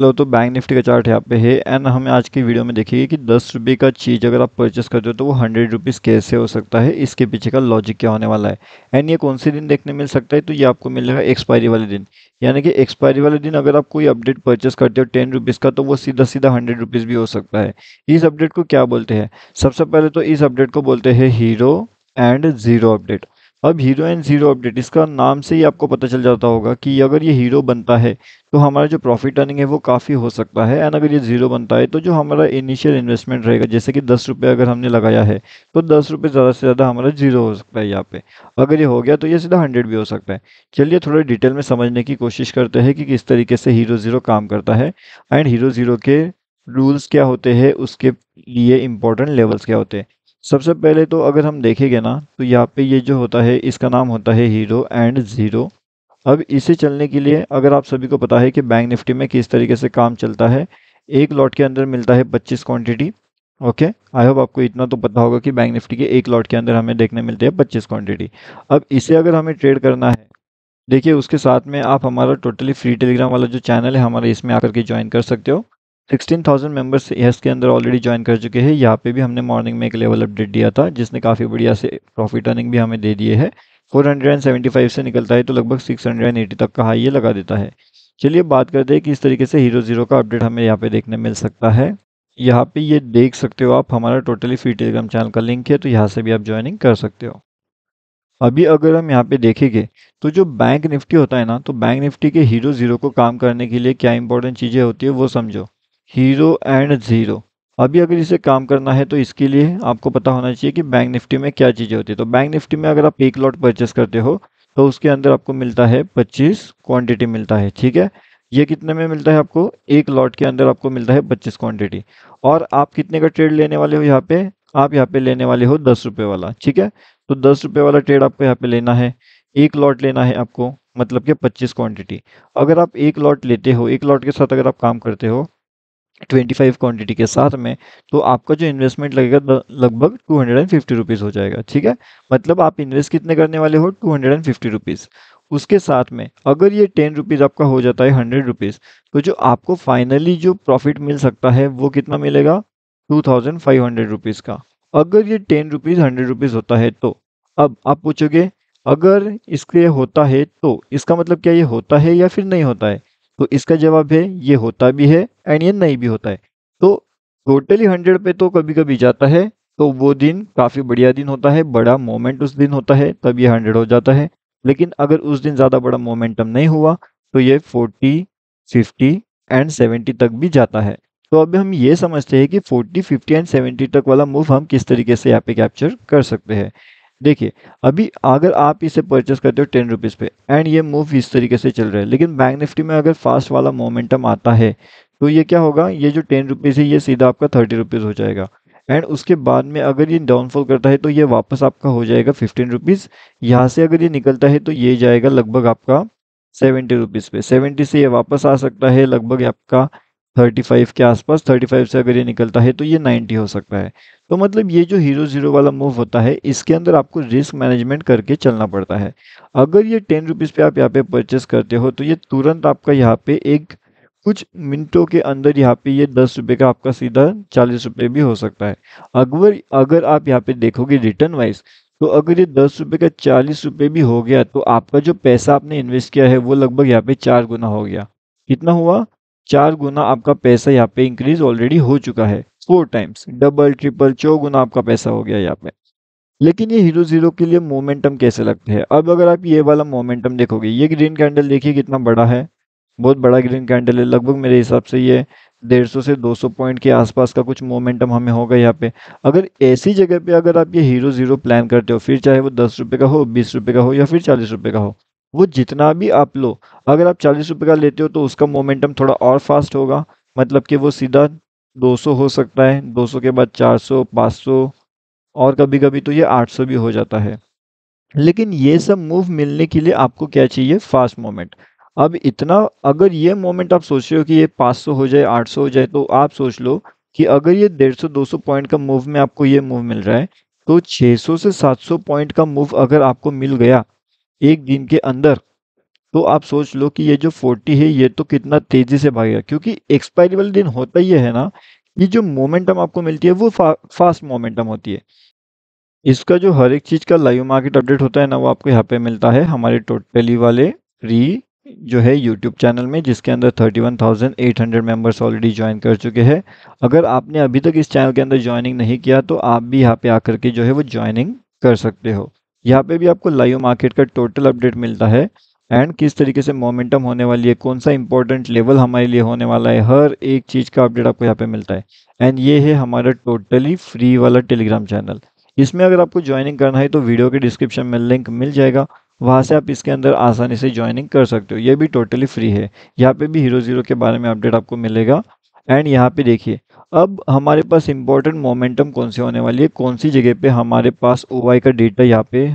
hello तो bank Nifty का chart यहाँ पे है एंड हमें आज की वीडियो में देखेंगे कि दस रुपये का चीज़ अगर आप परचेस करते हो तो वो हंड्रेड रुपीज़ कैसे हो सकता है इसके पीछे का लॉजिक क्या होने वाला है एंड ये कौन से दिन देखने मिल सकता है तो ये आपको मिलेगा एक्सपायरी वाले दिन यानी कि एक्सपायरी वाले दिन अगर आप कोई अपडेट परचेस करते हो टेन रुपीज़ का तो वो सीधा सीधा हंड्रेड रुपीज़ भी हो सकता है इस अपडेट को क्या बोलते हैं सबसे पहले तो इस अपडेट को बोलते हैं हीरो एंड ज़ीरो अपडेट अब हीरो एंड ज़ीरो अपडेट इसका नाम से ही आपको पता चल जाता होगा कि अगर ये हीरो बनता है तो हमारा जो प्रॉफिट अर्निंग है वो काफ़ी हो सकता है एंड अगर ये ज़ीरो बनता है तो जो हमारा इनिशियल इन्वेस्टमेंट रहेगा जैसे कि दस रुपये अगर हमने लगाया है तो दस रुपये ज़्यादा से ज़्यादा हमारा ज़ीरो हो सकता है यहाँ पे अगर ये हो गया तो ये सीधा हंड्रेड भी हो सकता है चलिए थोड़ा डिटेल में समझने की कोशिश करते हैं कि किस तरीके से हीरो ज़ीरो काम करता है एंड हीरो ज़ीरो के रूल्स क्या होते हैं उसके लिए इम्पोर्टेंट लेवल्स क्या होते हैं सबसे पहले तो अगर हम देखेंगे ना तो यहाँ पे ये जो होता है इसका नाम होता है हीरो एंड ज़ीरो अब इसे चलने के लिए अगर आप सभी को पता है कि बैंक निफ्टी में किस तरीके से काम चलता है एक लॉट के अंदर मिलता है पच्चीस क्वान्टिटी ओके आई होप आपको इतना तो पता होगा कि बैंक निफ्टी के एक लॉट के अंदर हमें देखने मिलते हैं पच्चीस क्वान्टिटी अब इसे अगर हमें ट्रेड करना है देखिए उसके साथ में आप हमारा टोटली फ्री टेलीग्राम वाला जो चैनल है हमारे इसमें आकर के ज्वाइन कर सकते हो सिक्सटीन थाउजेंड मेम्बर्स एस के अंदर ऑलरेडी ज्वाइन कर चुके हैं यहाँ पे भी हमने मॉर्निंग में एक लेवल अपडेट दिया था जिसने काफ़ी बढ़िया से प्रॉफिट अर्निंग भी हमें दे दिए है 475 से निकलता है तो लगभग 680 तक का हाई ये लगा देता है चलिए बात करते हैं कि इस तरीके से हीरो ज़ीरो का अपडेट हमें यहाँ पे देखने मिल सकता है यहाँ पे ये देख सकते हो आप हमारा टोटली फ्री टेलीग्राम चैनल का लिंक है तो यहाँ से भी आप ज्वाइनिंग कर सकते हो अभी अगर हम यहाँ पे देखेंगे तो जो बैंक निफ्टी होता है ना तो बैंक निफ्टी के हीरो ज़ीरो को काम करने के लिए क्या इंपॉर्टेंट चीज़ें होती है वो समझो हीरो एंड ज़ीरो अभी अगर इसे काम करना है तो इसके लिए आपको पता होना चाहिए कि बैंक निफ्टी में क्या चीज़ें होती है तो बैंक निफ्टी में अगर आप एक लॉट परचेस करते हो तो उसके अंदर आपको मिलता है पच्चीस क्वांटिटी मिलता है ठीक है ये कितने में मिलता है आपको एक लॉट के अंदर आपको मिलता है पच्चीस क्वांटिटी और आप कितने का ट्रेड लेने वाले हो यहाँ पे आप यहाँ पे लेने वाले हो दस रुपये वाला ठीक है तो दस रुपये वाला ट्रेड आपको यहाँ पे लेना है एक लॉट लेना है आपको मतलब कि पच्चीस क्वांटिटी अगर आप एक लॉट लेते हो एक लॉट के साथ अगर आप काम करते हो 25 क्वांटिटी के साथ में तो आपका जो इन्वेस्टमेंट लगेगा लगभग two hundred and fifty rupees हो जाएगा ठीक है मतलब आप इन्वेस्ट कितने करने वाले हो two hundred and fifty rupees उसके साथ में अगर ये टेन रुपीज़ आपका हो जाता है हंड्रेड रुपीज़ तो जो आपको फाइनली जो प्रॉफिट मिल सकता है वो कितना मिलेगा two thousand five hundred rupees का अगर ये टेन रुपीज़ हंड्रेड रुपीज़ होता है तो अब आप पूछोगे अगर इसके होता है तो इसका मतलब क्या ये होता है या फिर नहीं होता है तो इसका जवाब है ये होता भी है एंड ये नहीं भी होता है तो टोटली हंड्रेड पे तो कभी कभी जाता है तो वो दिन काफ़ी बढ़िया दिन होता है बड़ा मोमेंट उस दिन होता है तब ये हंड्रेड हो जाता है लेकिन अगर उस दिन ज़्यादा बड़ा मोमेंटम नहीं हुआ तो ये फोर्टी फिफ्टी एंड सेवेंटी तक भी जाता है तो अभी हम ये समझते हैं कि फोर्टी फिफ्टी एंड सेवेंटी तक वाला मूव हम किस तरीके से यहाँ पे कैप्चर कर सकते हैं देखिए अभी अगर आप इसे परचेस करते हो टेन रुपीज़ पे एंड ये मूव इस तरीके से चल रहा है लेकिन बैंक निफ्टी में अगर फास्ट वाला मोमेंटम आता है तो ये क्या होगा ये जो टेन रुपीज़ है ये सीधा आपका थर्टी रुपीज़ हो जाएगा एंड उसके बाद में अगर ये डाउनफॉल करता है तो ये वापस आपका हो जाएगा फिफ्टीन रुपीज़ यहाँ से अगर ये निकलता है तो ये जाएगा लगभग आपका सेवेंटी रुपीज़ पे सेवेंटी से ये वापस आ सकता है लगभग आपका 35 के आसपास 35 से अगर ये निकलता है तो ये 90 हो सकता है तो मतलब ये जो हीरो ज़ीरो वाला मूव होता है इसके अंदर आपको रिस्क मैनेजमेंट करके चलना पड़ता है अगर ये टेन रुपीज़ पे आप यहाँ पे परचेस करते हो तो ये तुरंत आपका यहाँ पे एक कुछ मिनटों के अंदर यहाँ पे ये दस रुपये का आपका सीधा चालीस रुपये भी हो सकता है अगर अगर आप यहाँ पे देखोगे रिटर्न वाइज तो अगर ये दस रुपये का चालीस रुपये भी हो गया तो आपका जो पैसा आपने इन्वेस्ट किया है वो लगभग यहाँ पे चार गुना हो गया कितना हुआ चार गुना आपका पैसा यहाँ पे इंक्रीज ऑलरेडी हो चुका है फोर टाइम्स डबल ट्रिपल चौ गुना आपका पैसा हो गया यहाँ पे लेकिन ये हीरो जीरो के लिए मोमेंटम कैसे लगते हैं अब अगर आप ये वाला मोमेंटम देखोगे ये ग्रीन कैंडल देखिए कितना बड़ा है बहुत बड़ा ग्रीन कैंडल है लगभग मेरे हिसाब से ये डेढ़ सौ से दो सौ पॉइंट के आसपास का कुछ मोमेंटम हमें होगा यहाँ पे अगर ऐसी जगह पे अगर आप ये हीरो ज़ीरो प्लान करते हो फिर चाहे वो दस रुपये का हो बीस रुपये का हो या फिर चालीस रुपये का हो वो जितना भी आप लो अगर आप चालीस रुपये का लेते हो तो उसका मोमेंटम थोड़ा और फास्ट होगा मतलब कि वो सीधा 200 हो सकता है 200 के बाद 400, 500 और कभी कभी तो ये 800 भी हो जाता है लेकिन ये सब मूव मिलने के लिए आपको क्या चाहिए फास्ट मोमेंट अब इतना अगर ये मोमेंट आप सोच रहे हो कि ये 500 हो जाए 800 हो जाए तो आप सोच लो कि अगर ये 150 200 पॉइंट का मूव में आपको ये मूव मिल रहा है तो 600 से 700 पॉइंट का मूव अगर आपको मिल गया एक दिन के अंदर तो आप सोच लो कि ये जो फोर्टी है ये तो कितना तेजी से भागेगा क्योंकि एक्सपायरी वाले दिन होता ही है ना ये जो मोमेंटम आपको मिलती है वो फा, फास्ट मोमेंटम होती है इसका जो हर एक चीज़ का लाइव मार्केट अपडेट होता है ना वो आपको यहाँ पे मिलता है हमारे टोटली वाले फ्री जो है यूट्यूब चैनल में जिसके अंदर 31,800 मेंबर्स ऑलरेडी ज्वाइन कर चुके हैं अगर आपने अभी तक इस चैनल के अंदर ज्वाइनिंग नहीं किया तो आप भी यहाँ पे आकर के जो है वो ज्वाइनिंग कर सकते हो यहाँ पे भी आपको लाइव मार्केट का टोटल अपडेट मिलता है एंड किस तरीके से मोमेंटम होने वाली है कौन सा इंपॉर्टेंट लेवल हमारे लिए होने वाला है हर एक चीज़ का अपडेट आपको यहाँ पे मिलता है एंड ये है हमारा टोटली फ्री वाला टेलीग्राम चैनल इसमें अगर आपको ज्वाइनिंग करना है तो वीडियो के डिस्क्रिप्शन में लिंक मिल जाएगा वहाँ से आप इसके अंदर आसानी से ज्वाइनिंग कर सकते हो ये भी टोटली फ्री है यहाँ पर भी हीरो ज़ीरो के बारे में अपडेट आपको मिलेगा एंड यहाँ पर देखिए अब हमारे पास इंपॉर्टेंट मोमेंटम कौन सी होने वाली है कौन सी जगह पे हमारे पास ओ का डेटा यहाँ पे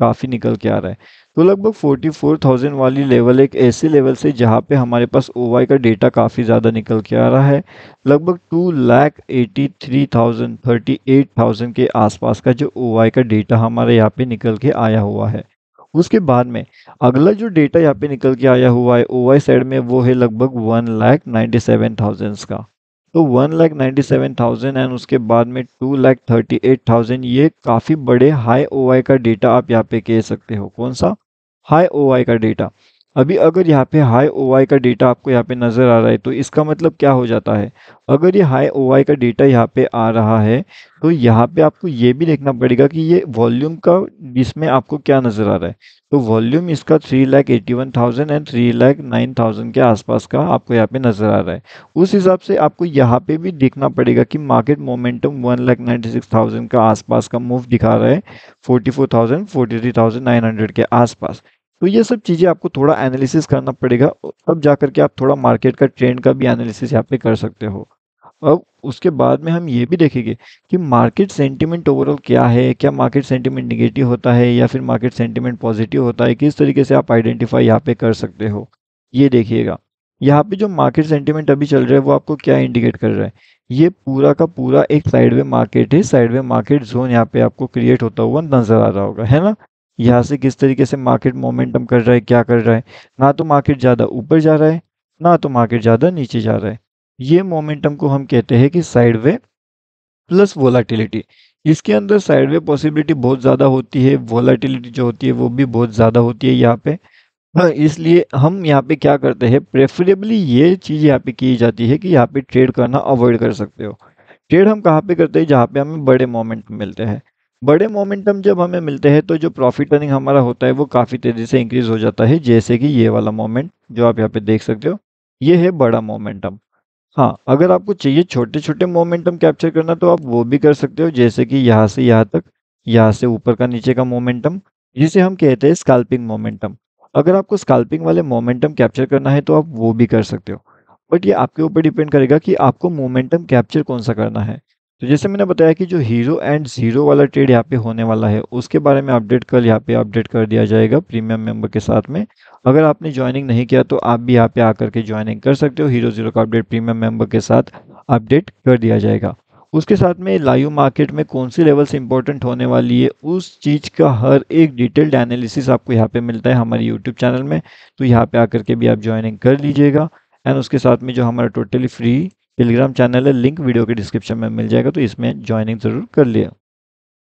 काफ़ी निकल के आ रहा है तो लगभग 44,000 वाली लेवल एक ऐसे लेवल से जहाँ पे हमारे पास ओ का डेटा काफ़ी ज़्यादा निकल के आ रहा है लगभग two lakh eighty three thousand thirty eight thousand के आसपास का जो ओ का डेटा हमारे यहाँ पे निकल के आया हुआ है उसके बाद में अगला जो डेटा यहाँ पे निकल के आया हुआ है ओ साइड में वो है लगभग one lakh ninety seven thousands का तो one lakh ninety seven thousand and उसके बाद में two lakh thirty eight thousand ये काफ़ी बड़े हाई ओ का डेटा आप यहाँ पे कह सकते हो कौन सा हाई ओ का डेटा अभी अगर यहाँ पे हाई ओ का डेटा आपको यहाँ पे नज़र आ रहा है तो इसका मतलब क्या हो जाता है अगर ये हाई ओ का डेटा यहाँ पे आ रहा है तो यहाँ पे आपको ये भी देखना पड़ेगा कि ये वॉल्यूम का इसमें आपको क्या नज़र आ रहा है तो वॉल्यूम इसका three lakh eighty one thousand and three lakh nine thousand के आसपास का आपको यहाँ पे नज़र आ रहा है उस हिसाब से आपको यहाँ पे भी देखना पड़ेगा कि market momentum one lakh ninety six thousand का आसपास का मूव दिखा रहा है forty four thousand forty three thousand nine hundred के आसपास तो ये सब चीज़ें आपको थोड़ा एनालिसिस करना पड़ेगा तब जा करके आप थोड़ा मार्केट का ट्रेंड का भी एनालिसिस यहाँ पे कर सकते हो अब उसके बाद में हम ये भी देखेंगे कि मार्केट सेंटिमेंट ओवरऑल क्या है क्या मार्केट सेंटिमेंट निगेटिव होता है या फिर मार्केट सेंटिमेंट पॉजिटिव होता है किस तरीके से आप आइडेंटिफाई यहाँ पे कर सकते हो ये देखिएगा यहाँ पे जो मार्केट सेंटिमेंट अभी चल रहा है वो आपको क्या इंडिकेट कर रहा है ये पूरा का पूरा एक साइडवे मार्केट है साइडवे मार्केट जोन यहाँ पे आपको क्रिएट होता हुआ नजर आ रहा होगा है ना यहाँ से किस तरीके से मार्केट मोमेंटम कर रहा है क्या कर रहा है ना तो मार्केट ज़्यादा ऊपर जा रहा है ना तो मार्केट ज़्यादा नीचे जा रहा है ये मोमेंटम को हम कहते हैं कि वे प्लस वोलाटिलिटी इसके अंदर वे पॉसिबिलिटी बहुत ज़्यादा होती है वोलाटिलिटी जो होती है वो भी बहुत ज़्यादा होती है यहाँ पे हाँ, इसलिए हम यहाँ पे क्या करते हैं प्रेफरेबली ये चीज़ यहाँ पे की जाती है कि यहाँ पे ट्रेड करना अवॉइड कर सकते हो ट्रेड हम कहाँ पे करते हैं जहाँ पे हमें बड़े मोमेंट मिलते हैं बड़े मोमेंटम जब हमें मिलते हैं तो जो प्रॉफिट अर्निंग हमारा होता है वो काफ़ी तेज़ी से इंक्रीज़ हो जाता है जैसे कि ये वाला मोमेंट जो आप यहाँ पे देख सकते हो ये है बड़ा मोमेंटम हाँ अगर आपको चाहिए छोटे छोटे मोमेंटम कैप्चर करना तो आप वो भी कर सकते हो जैसे कि यहाँ से यहाँ तक यहाँ से ऊपर का नीचे का मोमेंटम जिसे हम कहते हैं स्काल्पिंग मोमेंटम अगर आपको स्काल्पिंग वाले मोमेंटम कैप्चर करना है तो आप वो भी कर सकते हो बट ये आपके ऊपर डिपेंड करेगा कि आपको मोमेंटम कैप्चर कौन सा करना है तो जैसे मैंने बताया कि जो हीरो एंड ज़ीरो वाला ट्रेड यहाँ पे होने वाला है उसके बारे में अपडेट कल यहाँ पे अपडेट कर दिया जाएगा प्रीमियम मेंबर के साथ में अगर आपने ज्वाइनिंग नहीं किया तो आप भी यहाँ पे आकर के ज्वाइनिंग कर सकते हो हीरो ज़ीरो का अपडेट प्रीमियम मेंबर के साथ अपडेट कर दिया जाएगा उसके साथ में लाइव मार्केट में कौन सी लेवल्स इंपॉर्टेंट होने वाली है उस चीज़ का हर एक डिटेल्ड एनालिसिस आपको यहाँ पे मिलता है हमारे यूट्यूब चैनल में तो यहाँ पे आकर के भी आप ज्वाइनिंग कर लीजिएगा एंड उसके साथ में जो हमारा टोटली फ्री टेलीग्राम चैनल है लिंक वीडियो के डिस्क्रिप्शन में मिल जाएगा तो इसमें ज्वाइनिंग ज़रूर कर लिया